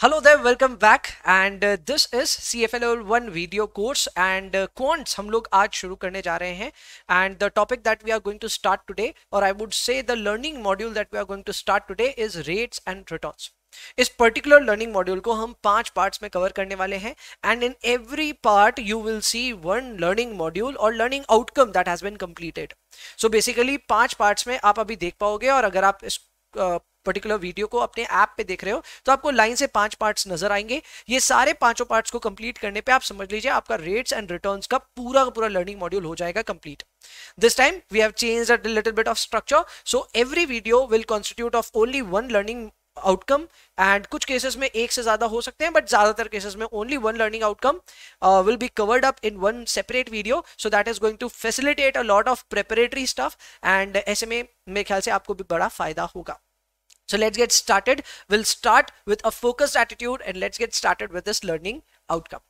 Hello there, welcome back and uh, this is CFA level 1 video course and uh, quants हम लोग आज शुरू करने जा रहे हैं and the topic that we are going to start today or I would say the learning module that we are going to start today is rates and returns. इस particular learning module को हम पांच parts में cover करने वाले हैं and in every part you will see one learning module और learning outcome that has been completed so basically पांच पार्ट्स में आप अभी देख पाओगे और अगर आप इस uh, पर्टिकुलर वीडियो को अपने ऐप पे देख रहे हो तो आपको लाइन से पांच पार्ट्स नजर आएंगे ये सारे पांचों पार्ट्स को कंप्लीट करने पे आप समझ लीजिए आपका रेट्स एंड रिटर्न्स का पूरा का पूरा लर्निंग मॉड्यूल हो जाएगा complete this time we have change a little bit of structure so every video will constitute of only one learning outcome and कुछ केसेस में एक से ज्यादा हो सकते हैं बट ज्यादातर केसेस में only one learning outcome will be covered up in one separate video so that is going to facilitate a lot of preparatory stuff and ऐसे में मेरे ख्याल से आपको भी बड़ा फायदा होगा So let's get started. We'll start with a focused attitude and let's get started with this learning outcome.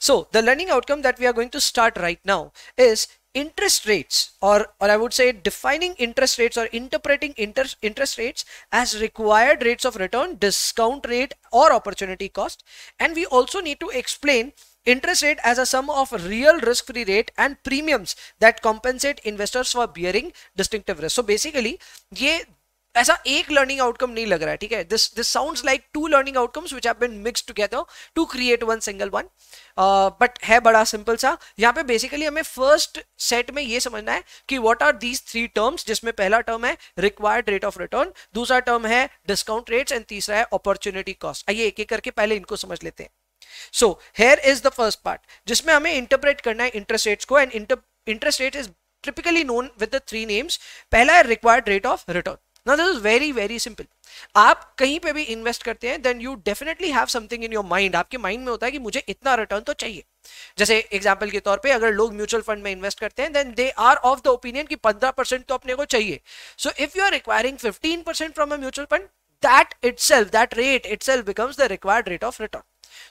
So the learning outcome that we are going to start right now is interest rates or, or I would say defining interest rates or interpreting inter interest rates as required rates of return, discount rate or opportunity cost. And we also need to explain interest rate as a sum of real risk-free rate and premiums that compensate investors for bearing distinctive risk. So basically, ये ऐसा एक learning outcome नहीं लग रहा है ठीक है this this sounds like two learning outcomes which have been mix together to create one single one but है बड़ा सिंपल सा यहाँ पे बेसिकली हमें फर्स्ट सेट में ये समझना है कि what are these three terms जिसमें पहला टर्म है रिक्वायर्ड रेट ऑफ रिटर्न दूसरा टर्म है डिस्काउंट रेट्स एंड तीसरा है अपॉर्चुनिटी कॉस्ट आइए एक एक करके पहले इनको समझ लेते हैं so here is the first part जिसमें हमें इंटरप्रेट करना है इंटरेस्ट रेट्स को and interest rate is typically known with the three names पहला है required rate of return Now this is very very simple आप कहीं पे भी इन्वेस्ट करते हैं then you definitely have something in your mind आपके माइंड में होता है कि मुझे इतना रिटर्न तो चाहिए जैसे एग्जाम्पल के तौर पे अगर लोग म्यूचुअल फंड में इन्वेस्ट करते हैं then they are of the opinion कि 15 परसेंट तो अपने को चाहिए so if you are requiring 15 percent from a mutual fund that itself that rate itself becomes the required rate of return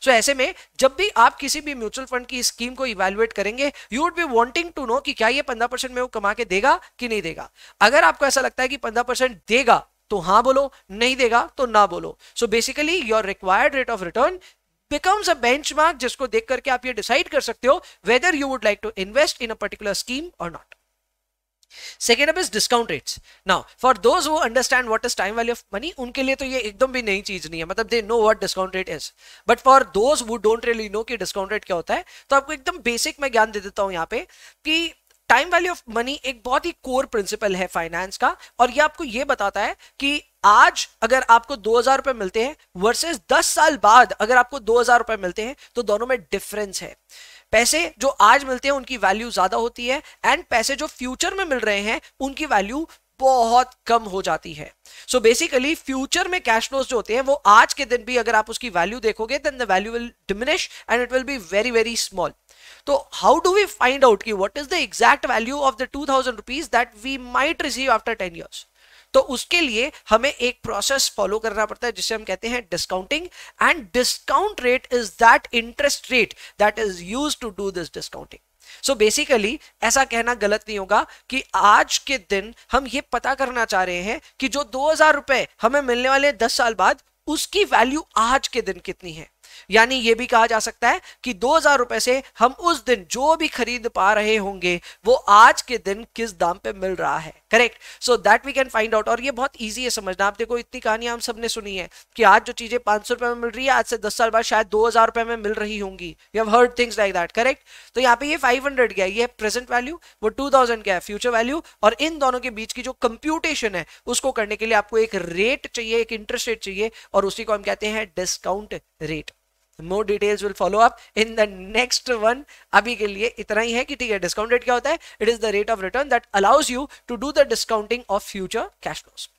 so so, ऐसे में जब भी आप किसी भी म्यूचुअल फंड की स्कीम को इवेल्युएट करेंगे you would be wanting to know कि क्या ये पंद्रह परसेंट में वो कमा के देगा कि नहीं देगा अगर आपको ऐसा लगता है कि पंद्रह परसेंट देगा तो हाँ बोलो नहीं देगा तो ना बोलो so basically your required rate of return becomes a bench जिसको देख करके आप ये डिसाइड कर सकते हो whether you would like to invest in a particular scheme और नॉट सेकेंड अब is discount rates now for those who understand what is time value of money उनके लिए तो ये एकदम भी नई चीज नहीं है मतलब they know what discount rate is but for those who don't really know कि डिस्काउंट रेट क्या होता है तो आपको एकदम बेसिक मैं ज्ञान दे देता हूँ यहाँ पे कि टाइम वैल्यू ऑफ मनी एक बहुत ही कोर प्रिंसिपल है फाइनेंस का और ये आपको ये बताता है कि आज अगर आपको दो हजार रुपए मिलते हैं वर्सेस दस साल बाद अगर आपको दो हजार रुपए मिलते हैं तो दोनों में डिफरेंस है पैसे जो आज मिलते हैं उनकी वैल्यू ज्यादा होती है एंड पैसे जो फ्यूचर में मिल रहे हैं उनकी वैल्यू बहुत कम हो जाती है सो बेसिकली फ्यूचर में कैश फ्लोज जो होते हैं वो आज के दिन भी अगर आप उसकी वैल्यू देखोगे then the value will diminish and it will be very very small तो how do we find out की what is the exact value of the two thousand rupees that we might receive after ten years तो उसके लिए हमें एक process follow करना पड़ता है जिसे हम कहते हैं discounting and discount rate is that interest rate that is use to do this discounting so so basically ऐसा कहना गलत नहीं होगा कि आज के दिन हम ये पता करना चाह रहे हैं कि जो दो हजार रुपए हमें मिलने वाले दस साल बाद उसकी वैल्यू आज के दिन कितनी है यानी यह भी कहा जा सकता है कि दो हजार रुपए से हम उस दिन जो भी खरीद पा रहे होंगे वो आज के दिन किस दाम पे मिल रहा है correct so that we can find out और ये बहुत ईजी है समझना आप देखो इतनी कहानियां हम सबने सुनी है कि आज जो चीजें पांच सौ रुपए में मिल रही है आज से दस साल बाद शायद दो हजार रुपए में मिल रही होंगी you have heard things like that correct तो यहाँ पे ये फाइव हंड्रेड क्या है ये प्रेजेंट वैल्यू वो टू थाउजेंड क्या है फ्यूचर वैल्यू और इन दोनों के बीच की जो कंप्यूटेशन है उसको करने के लिए आपको एक रेट चाहिए एक इंटरेस्ट रेट चाहिए और उसी को हम कहते हैं discount rate more details will follow up in the next one अभी के लिए इतना ही है कि ठीक है डिस्काउंट रेट क्या होता है it is the rate of return that allows you to do the discounting of future cash flows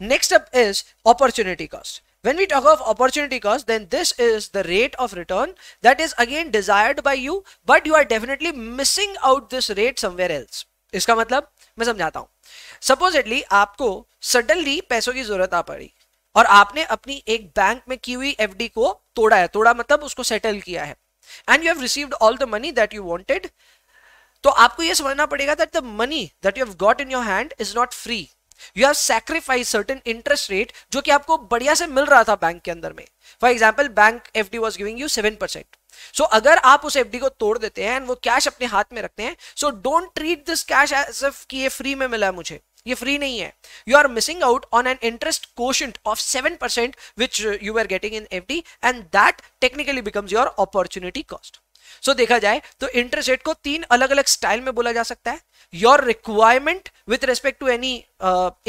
next up is opportunity cost when we talk of opportunity cost then this is the rate of return that is again desired by you but you are definitely missing out this rate somewhere else इसका मतलब मैं समझाता हूँ supposedly आपको suddenly पैसों की जरूरत आ पड़ी और आपने अपनी एक बैंक में की हुई एफ को तोड़ा है तोड़ा मतलब उसको सेटल किया है and you have received all the money that you wanted तो आपको यह समझना पड़ेगा that the money that you have got in your hand is not free you have sacrifice certain interest rate जो कि आपको बढ़िया से मिल रहा था बैंक के अंदर में for example bank F D was giving you seven percent so अगर आप उस एफ को तोड़ देते हैं एंड वो कैश अपने हाथ में रखते हैं so don't treat this cash as if कि ये फ्री में मिला है मुझे ये फ्री नहीं है you are missing out on an interest question of seven percent which you are getting in F and that technically becomes your opportunity cost so देखा जाए तो इंटरेस्ट रेट को तीन अलग अलग स्टाइल में बोला जा सकता है your requirement with respect to any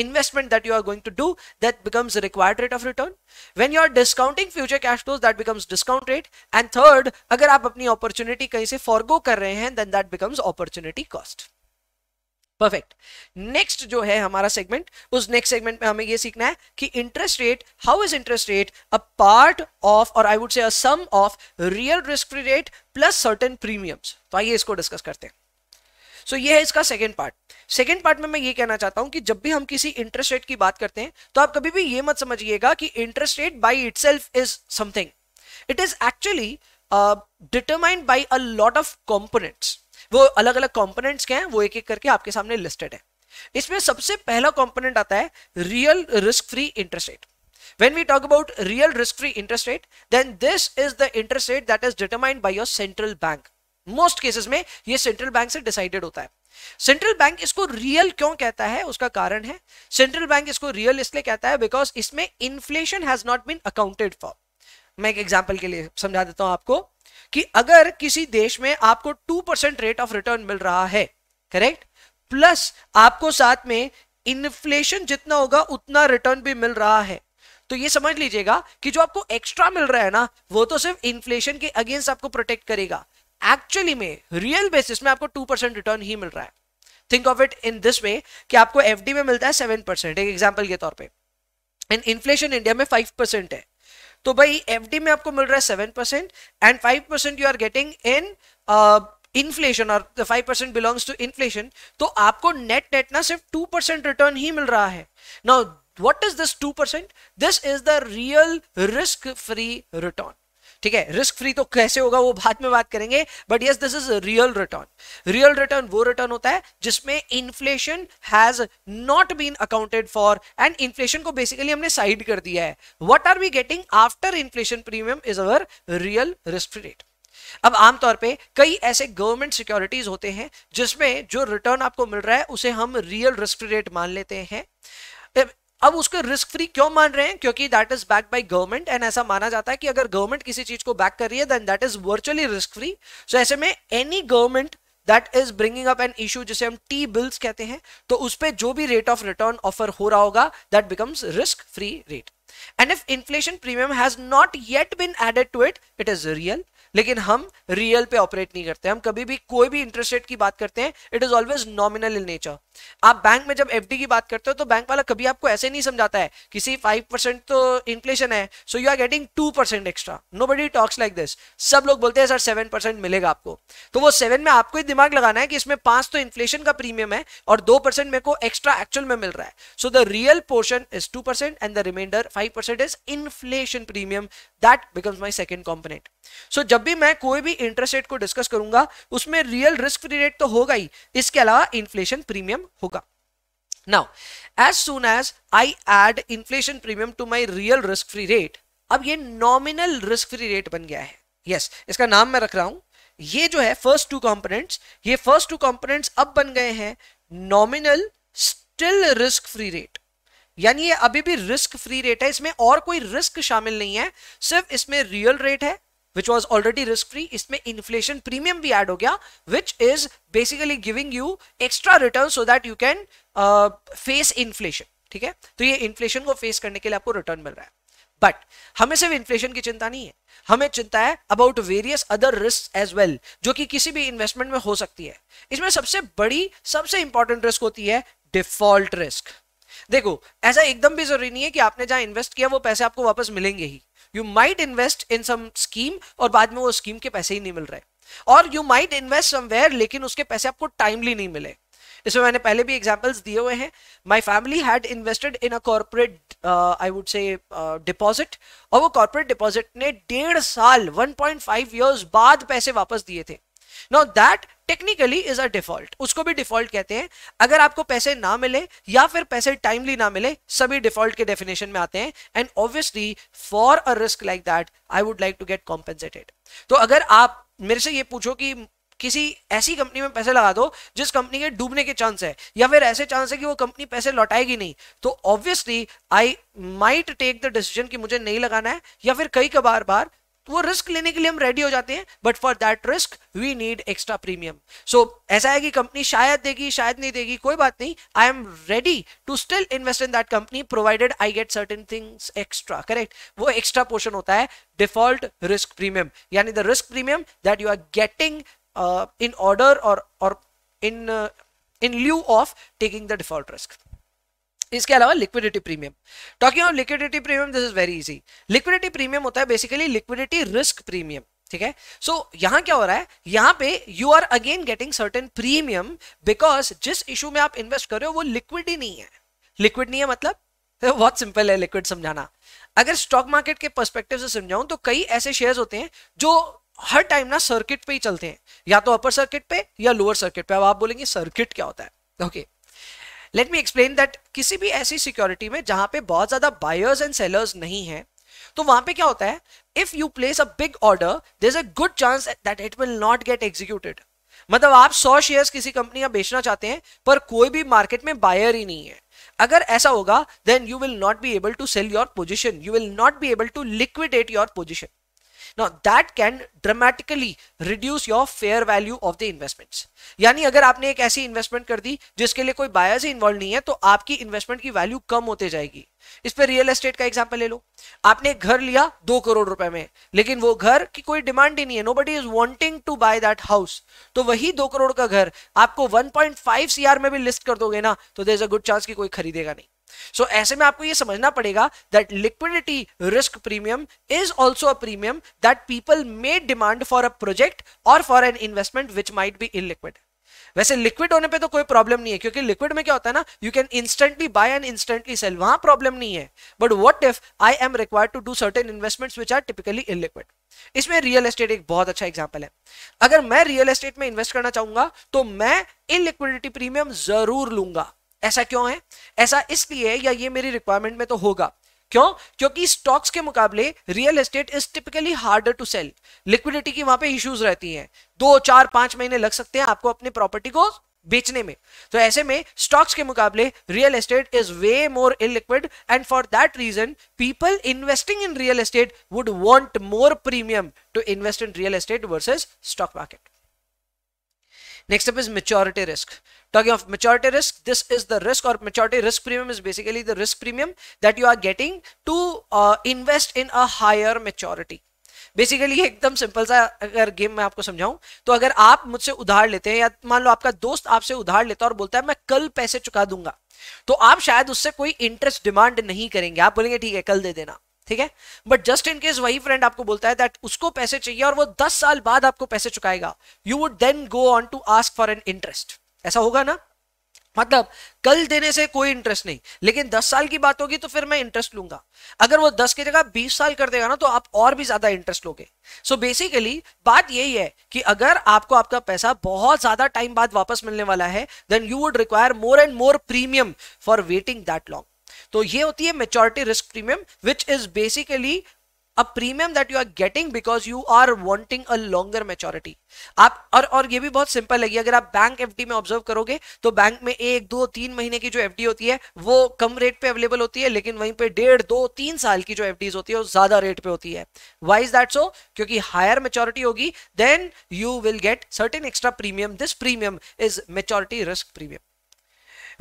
investment that you are going to do that becomes required rate of return when you are discounting future cash flows that becomes discount rate and third अगर आप अपनी opportunity कहीं से forgo कर रहे हैं then that becomes opportunity cost perfect next जो है हमारा सेगमेंट उस नेक्स्ट सेगमेंट में हमें ये सीखना है कि interest rate how is interest rate a part of और I would say a sum of real risk free rate plus certain premiums तो आइए इसको डिस्कस करते हैं सो so, ये है इसका सेकेंड पार्ट सेकेंड पार्ट में मैं ये कहना चाहता हूं कि जब भी हम किसी इंटरेस्ट रेट की बात करते हैं तो आप कभी भी ये मत समझिएगा कि interest rate by it is something it is actually determined by a lot of components वो अलग अलग कॉम्पोनेंट्स के हैं वो एक एक करके आपके सामने लिस्टेड है इसमें सबसे पहला कॉम्पोनेंट आता है real risk free interest rate when we talk about real risk-free interest rate then this is the interest rate that is determined by your central bank most cases में ये central bank से decided होता है central bank इसको real क्यों कहता है उसका कारण है सेंट्रल बैंक इसको रियल इसलिए कहता है बिकॉज इसमें inflation has not been accounted for मैं एक एग्जाम्पल के लिए समझा देता हूं आपको कि अगर किसी देश में आपको two percent rate of return मिल रहा है करेक्ट प्लस आपको साथ में इन्फ्लेशन जितना होगा उतना रिटर्न भी मिल रहा है तो ये समझ लीजिएगा कि जो आपको एक्स्ट्रा मिल रहा है ना वो तो सिर्फ इन्फ्लेशन के अगेंस्ट आपको प्रोटेक्ट करेगा एक्चुअली में रियल बेसिस में आपको टू परसेंट रिटर्न ही मिल रहा है think of it in this way कि आपको एफडी में मिलता है सेवन परसेंट एक एग्जाम्पल के तौर पर एंड इन्फ्लेशन इंडिया में फाइव परसेंट है तो भाई डी में आपको मिल रहा है seven percent and five percent you are getting in inflation और five percent belongs to inflation तो आपको नेट नेट ना सिर्फ टू परसेंट रिटर्न ही मिल रहा है now is this two percent this is the real risk free return ठीक है रिस्क फ्री तो कैसे होगा वो बाद में बात करेंगे but yes this is real return real return वो रिटर्न होता है जिसमें inflation has not been accounted for and inflation को बेसिकली हमने साइड कर दिया है what are we getting after inflation premium is our real risk rate अब आमतौर पे कई ऐसे गवर्नमेंट सिक्योरिटीज होते हैं जिसमें जो रिटर्न आपको मिल रहा है उसे हम रियल रिस्क रेट मान लेते हैं अब उसको रिस्क फ्री क्यों मान रहे हैं क्योंकि that is back by government and ऐसा माना जाता है कि अगर गवर्नमेंट किसी चीज को बैक कर रही है then that is virtually risk free so ऐसे में any government that is bringing up an issue जिसे हम टी बिल्स कहते हैं तो उस पर जो भी रेट ऑफ रिटर्न ऑफर हो रहा होगा that becomes risk free rate and if inflation premium has not yet been added to it it is real लेकिन हम रियल पे ऑपरेट नहीं करते हम कभी भी कोई भी इंटरेस्ट रेट की बात करते हैं it is always nominal in nature आप बैंक में जब एफडी की बात करते हो तो बैंक वाला कभी आपको ऐसे नहीं समझाता है किसी फाइव परसेंट तो इन्फ्लेशन है so you are getting two percent extra nobody talks like this सब लोग बोलते हैं सर सेवन परसेंट मिलेगा आपको तो वो सेवन में आपको ही दिमाग लगाना है कि इसमें पांच तो इन्फ्लेशन का प्रीमियम है और दो परसेंट मेरे को एक्स्ट्रा एक्चुअल में मिल रहा है so the real portion is two percent and the reminder five percent is inflation premium that becomes my second component so जब भी मैं कोई भी इंटरेस्ट रेट को डिस्कस करूंगा उसमें रियल रिस्क फ्री रेट तो होगा ही इसके अलावा इन्फ्लेशन प्रीमियम होगा now as soon as I add inflation premium to my real risk free rate अब ये नॉमिनल रिस्क फ्री रेट बन गया है यस yes, इसका नाम मैं रख रहा हूं ये जो है फर्स्ट टू कॉम्पोनेंट्स ये फर्स्ट टू कॉम्पोनेंट्स अब बन गए हैं nominal still risk free rate यानी ये अभी भी रिस्क फ्री रेट है इसमें और कोई रिस्क शामिल नहीं है सिर्फ इसमें रियल रेट है which was already risk free इसमें इन्फ्लेशन प्रीमियम भी एड हो गया which is basically giving you extra return so that you can face inflation ठीक है तो ये इन्फ्लेशन को फेस करने के लिए आपको रिटर्न मिल रहा है बट हमें सिर्फ इन्फ्लेशन की चिंता नहीं है हमें चिंता है about various other risk as well जो कि किसी भी इन्वेस्टमेंट में हो सकती है इसमें सबसे बड़ी सबसे इंपॉर्टेंट रिस्क होती है डिफॉल्ट रिस्क देखो ऐसा एकदम भी जरूरी नहीं है कि आपने जहां इन्वेस्ट किया वो पैसे आपको वापस मिलेंगे ही you might invest in some scheme और बाद में वो स्कीम के पैसे ही नहीं मिल रहे और यू माइट इन्वेस्ट समवेयर लेकिन उसके पैसे आपको टाइमली नहीं मिले इसमें मैंने पहले भी एग्जाम्पल्स दिए हुए हैं my family had invested in a corporate I would say deposit और वो कॉर्पोरेट डिपॉजिट ने डेढ़ साल 1.5 पॉइंट ईयर्स बाद पैसे वापस दिए थे no that technically is a default उसको भी डिफॉल्ट कहते हैं अगर आपको पैसे ना मिले या फिर पैसे टाइमली ना मिले सभी डिफॉल्ट के डेफिनेशन में आते हैं and obviously for a risk like that I would like to get compensated तो अगर आप मेरे से ये पूछो कि किसी ऐसी कंपनी में पैसे लगा दो जिस कंपनी के डूबने के चांस है या फिर ऐसे चांस है कि वो कंपनी पैसे लौटाएगी नहीं तो obviously I might take the decision कि मुझे नहीं लगाना है या फिर कई कबार बार तो वो रिस्क लेने के लिए हम रेडी हो जाते हैं but for that risk we need extra premium so ऐसा है कि कंपनी शायद देगी शायद नहीं देगी कोई बात नहीं I am ready to still invest in that company provided I get certain things extra correct वो एक्स्ट्रा पोर्शन होता है डिफॉल्ट रिस्क प्रीमियम यानी the risk premium that you are getting in order और in in lieu of taking the default risk इसके अलावा liquidity premium talking of liquidity premium this is very easy liquidity premium होता है basically liquidity risk premium ठीक है सो so, यहां क्या हो रहा है यहां पे you are again getting certain premium because जिस इशू में आप इन्वेस्ट कर रहे हो वो लिक्विड ही नहीं है लिक्विड नहीं है मतलब तो बहुत सिंपल है लिक्विड समझाना अगर स्टॉक मार्केट के पर्सपेक्टिव से समझाऊं तो कई ऐसे शेयर्स होते हैं जो हर टाइम ना सर्किट पे ही चलते हैं या तो अपर सर्किट पे या लोअर सर्किट पे अब आप बोलेंगे सर्किट क्या होता है okay okay. Let me explain that किसी भी ऐसी सिक्योरिटी में जहां पे बहुत ज्यादा बायर्स एंड सेलर्स नहीं है तो वहां पे क्या होता है if you place a big order there is a good chance that it will not get executed मतलब आप सौ शेयर किसी कंपनी का बेचना चाहते हैं पर कोई भी मार्केट में बायर ही नहीं है अगर ऐसा होगा then you will not be able to sell your position you will not be able to liquidate your position ना that can dramatically reduce your fair value of the investments यानी अगर आपने एक ऐसी इन्वेस्टमेंट कर दी जिसके लिए कोई बायर्स इन्वॉल्व नहीं है तो आपकी इन्वेस्टमेंट की वैल्यू कम होते जाएगी इस पर रियल एस्टेट का एग्जाम्पल ले लो आपने एक घर लिया दो करोड़ रुपए में लेकिन वो घर की कोई डिमांड ही नहीं है nobody is wanting to buy that house तो वही दो करोड़ का घर आपको one point five C R में भी लिस्ट कर दोगे ना तो there is a good chance कि कोई खरीदेगा नहीं सो so, ऐसे में आपको ये समझना पड़ेगा that liquidity risk premium is also a premium that people may demand for a project और for an investment which might be illiquid वैसे लिक्विड होने पे तो कोई प्रॉब्लम नहीं है क्योंकि लिक्विड में क्या होता है ना you can instantly buy and instantly sell वहां प्रॉब्लम नहीं है but what if I am required to do certain investments which are typically illiquid इसमें रियल एस्टेट एक बहुत अच्छा एग्जाम्पल है अगर मैं रियल एस्टेट में इन्वेस्ट करना चाहूंगा तो मैं इन प्रीमियम जरूर लूंगा ऐसा क्यों है ऐसा इसलिए या ये मेरी रिक्वायरमेंट में तो होगा क्यों क्योंकि स्टॉक्स के मुकाबले real estate is typically harder to sell liquidity की वहां पे इश्यूज रहती हैं दो चार पांच महीने लग सकते हैं आपको अपनी प्रॉपर्टी को बेचने में तो ऐसे में स्टॉक्स के मुकाबले real estate is way more illiquid and for that reason people investing in real estate would want more premium to invest in real estate versus stock market next up is maturity risk talking of maturity risk this is the risk or maturity risk premium is basically the risk premium that you are getting to uh, invest in a higher maturity basically एकदम simple सा अगर game मैं आपको समझाऊं तो अगर आप मुझसे उधार लेते हैं या मान लो आपका दोस्त आपसे उधार लेता है और बोलता है मैं कल पैसे चुका दूंगा तो आप शायद उससे कोई इंटरेस्ट डिमांड नहीं करेंगे आप बोलेंगे ठीक है कल दे देना ठीक है बट जस्ट इन केस वही फ्रेंड आपको बोलता है दैट उसको पैसे चाहिए और वो दस साल बाद आपको पैसे चुकाएगा you would then go on to ask for an interest ऐसा होगा ना मतलब कल देने से कोई इंटरेस्ट नहीं लेकिन 10 साल की बात होगी तो फिर मैं इंटरेस्ट लूंगा अगर वो 10 की जगह 20 साल कर देगा ना तो आप और भी ज्यादा इंटरेस्ट लोगे सो so बेसिकली बात यही है कि अगर आपको आपका पैसा बहुत ज्यादा टाइम बाद वापस मिलने वाला है then you would require more and more premium for waiting that long तो ये होती है maturity risk premium which is basically a premium that you are getting because you are wanting a longer maturity आप और और ये भी बहुत सिंपल है अगर आप बैंक एफडी में ऑब्जर्व करोगे तो बैंक में एक दो तीन महीने की जो एफडी होती है वो कम रेट पे अवेलेबल होती है लेकिन वहीं पे डेढ़ दो तीन साल की जो एफ होती है वो ज्यादा रेट पे होती है वाई इज दैट सो क्योंकि हायर मेच्योरिटी होगी then you will get certain extra premium this premium is maturity risk premium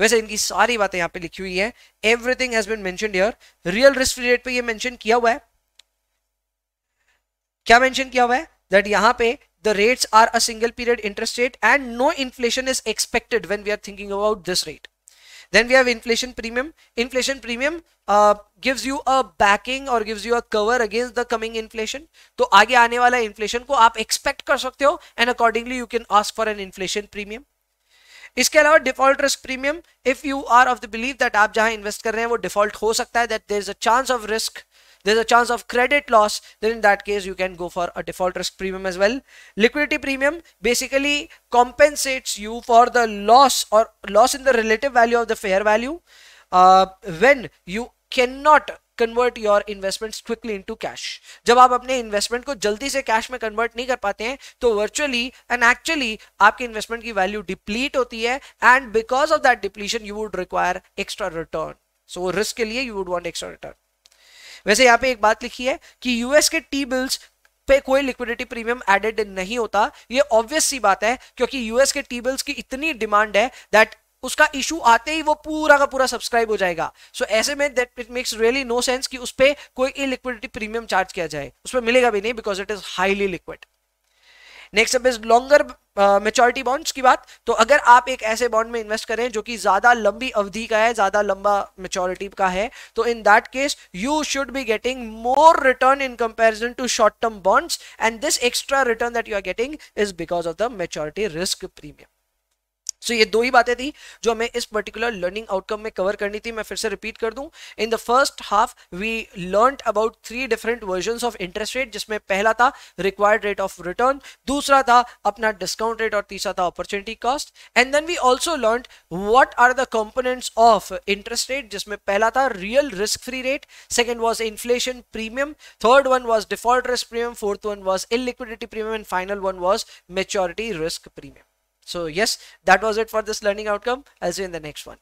वैसे इनकी सारी बातें यहां पे लिखी हुई है everything has been mentioned here real risk rate पे ये मेंशन किया हुआ है क्या मेंशन किया हुआ है दैट यहां पे the rates are a single period interest rate and no inflation is expected when we are thinking about this rate then we have inflation premium inflation premium gives you a backing और gives you a cover against the coming inflation तो आगे आने वाला inflation को आप expect कर सकते हो and accordingly you can ask for an inflation premium इसके अलावा default risk premium if you are of the believe that आप जहां इन्वेस्ट कर रहे हैं वो डिफॉल्ट हो सकता है that there is a chance of risk there's a chance of credit loss then in that case you can go for a default risk premium as well liquidity premium basically compensates you for the loss or loss in the relative value of the fair value uh, when you cannot convert your investments quickly into cash जब आप अपने investment को जल्दी से cash में convert नहीं कर पाते हैं तो वर्चुअली एंड एक्चुअली आपके इन्वेस्टमेंट की वैल्यू डिप्लीट होती है and because of that depletion you would require extra return so risk के लिए you would want extra return वैसे यहाँ पे एक बात लिखी है कि यूएस के टी बिल्स पे कोई लिक्विडिटी प्रीमियम एडेड नहीं होता ये ऑब्वियस सी बात है क्योंकि यूएस के टी बिल्स की इतनी डिमांड है दैट उसका इशू आते ही वो पूरा का पूरा सब्सक्राइब हो जाएगा सो so, ऐसे में that it makes really no sense कि उस पर कोई लिक्विडिटी प्रीमियम चार्ज किया जाए उसमें मिलेगा भी नहीं because it is highly liquid next अब इज लॉन्गर मेचोरिटी बॉन्ड्स की बात तो अगर आप एक ऐसे बॉन्ड में इन्वेस्ट करें जो कि ज़्यादा लंबी अवधि का है ज़्यादा लंबा मेचोरिटी का है तो in that case you should be getting more return in comparison to short term bonds and this extra return that you are getting is because of the maturity risk premium so so, ये दो ही बातें थी जो हमें इस particular learning outcome में cover करनी थी मैं फिर से रिपीट कर दूं in the first half we learn about three different version of interest rate जिसमें पहला था रिक्वायर्ड रेट ऑफ रिटर्न दूसरा था अपना डिस्काउंट रेट और तीसरा था opportunity cost and then we also learn what are the components of interest rate जिसमें पहला था real risk free rate second was inflation premium third one was default risk premium fourth one was illiquidity premium and final one was maturity risk premium So yes, that was it for this learning outcome. I'll see you in the next one.